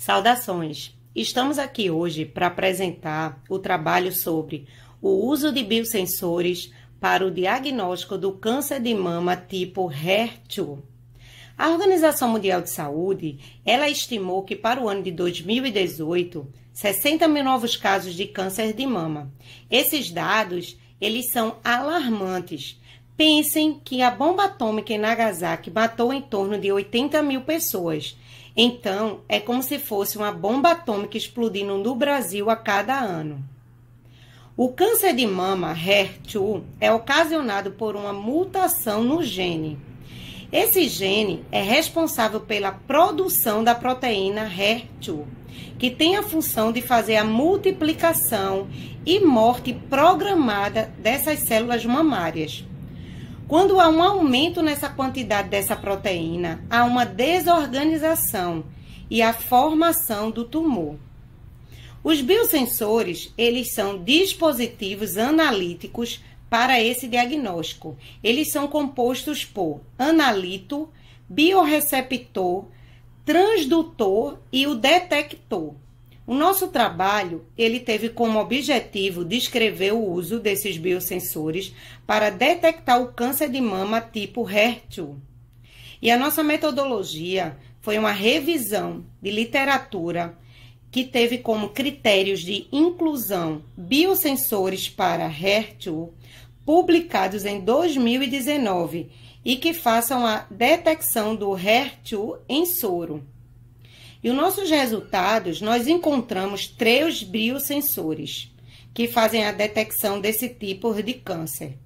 Saudações! Estamos aqui hoje para apresentar o trabalho sobre o uso de biosensores para o diagnóstico do câncer de mama tipo HER2. A Organização Mundial de Saúde, ela estimou que para o ano de 2018, 60 mil novos casos de câncer de mama. Esses dados, eles são alarmantes, Pensem que a bomba atômica em Nagasaki matou em torno de 80 mil pessoas. Então, é como se fosse uma bomba atômica explodindo no Brasil a cada ano. O câncer de mama, HER2, é ocasionado por uma mutação no gene. Esse gene é responsável pela produção da proteína HER2, que tem a função de fazer a multiplicação e morte programada dessas células mamárias. Quando há um aumento nessa quantidade dessa proteína, há uma desorganização e a formação do tumor. Os biosensores, eles são dispositivos analíticos para esse diagnóstico. Eles são compostos por analito, bioreceptor, transdutor e o detector. O nosso trabalho, ele teve como objetivo descrever o uso desses biosensores para detectar o câncer de mama tipo HER2. E a nossa metodologia foi uma revisão de literatura que teve como critérios de inclusão biosensores para HER2 publicados em 2019 e que façam a detecção do HER2 em soro. E os nossos resultados, nós encontramos três biosensores que fazem a detecção desse tipo de câncer.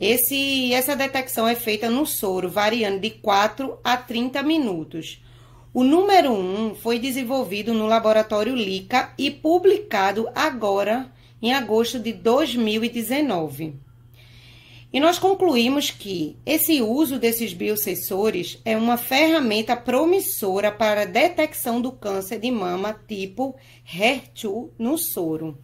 Esse, essa detecção é feita no soro, variando de 4 a 30 minutos. O número 1 foi desenvolvido no laboratório LICA e publicado agora, em agosto de 2019. E nós concluímos que esse uso desses biosensores é uma ferramenta promissora para a detecção do câncer de mama tipo HER2 no soro.